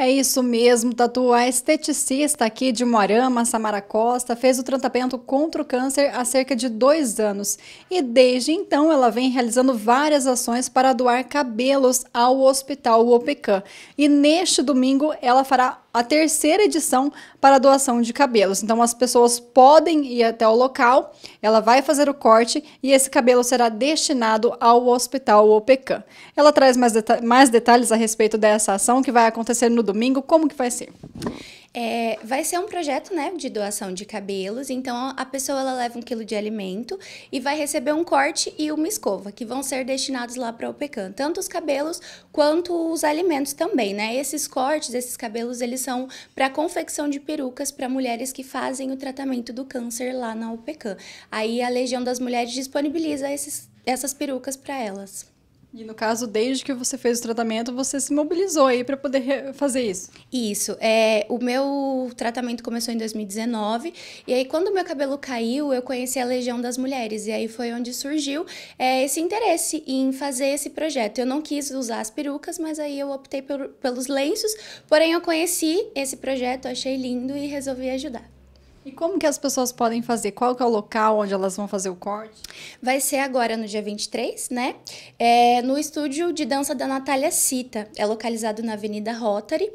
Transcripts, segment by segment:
É isso mesmo, Tatu. A esteticista aqui de Moarama, Samara Costa, fez o tratamento contra o câncer há cerca de dois anos. E desde então ela vem realizando várias ações para doar cabelos ao Hospital UOPECAM. E neste domingo ela fará a terceira edição para doação de cabelos. Então as pessoas podem ir até o local, ela vai fazer o corte e esse cabelo será destinado ao Hospital OPECAM. Ela traz mais, deta mais detalhes a respeito dessa ação que vai acontecer no domingo, como que vai ser. É, vai ser um projeto né, de doação de cabelos, então a pessoa ela leva um quilo de alimento e vai receber um corte e uma escova, que vão ser destinados lá para o PECAM, tanto os cabelos quanto os alimentos também, né? Esses cortes, esses cabelos, eles são para confecção de perucas para mulheres que fazem o tratamento do câncer lá na UPECAM. Aí a Legião das Mulheres disponibiliza esses, essas perucas para elas. E no caso, desde que você fez o tratamento, você se mobilizou aí para poder fazer isso? Isso. É, o meu tratamento começou em 2019. E aí, quando meu cabelo caiu, eu conheci a Legião das Mulheres. E aí foi onde surgiu é, esse interesse em fazer esse projeto. Eu não quis usar as perucas, mas aí eu optei por, pelos lenços. Porém, eu conheci esse projeto, achei lindo e resolvi ajudar. E como que as pessoas podem fazer? Qual que é o local onde elas vão fazer o corte? Vai ser agora no dia 23, né? É no estúdio de dança da Natália Cita. É localizado na Avenida Rotary.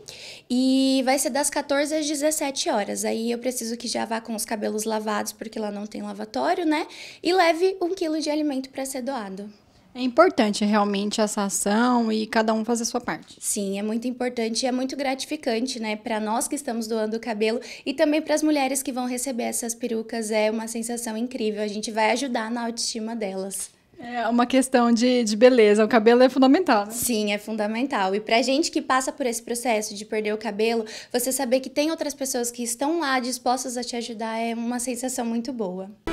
E vai ser das 14 às 17 horas. Aí eu preciso que já vá com os cabelos lavados, porque lá não tem lavatório, né? E leve um quilo de alimento para ser doado. É importante realmente essa ação e cada um fazer a sua parte. Sim, é muito importante e é muito gratificante, né, para nós que estamos doando o cabelo e também para as mulheres que vão receber essas perucas, é uma sensação incrível. A gente vai ajudar na autoestima delas. É uma questão de, de beleza, o cabelo é fundamental. Né? Sim, é fundamental. E pra gente que passa por esse processo de perder o cabelo, você saber que tem outras pessoas que estão lá dispostas a te ajudar é uma sensação muito boa.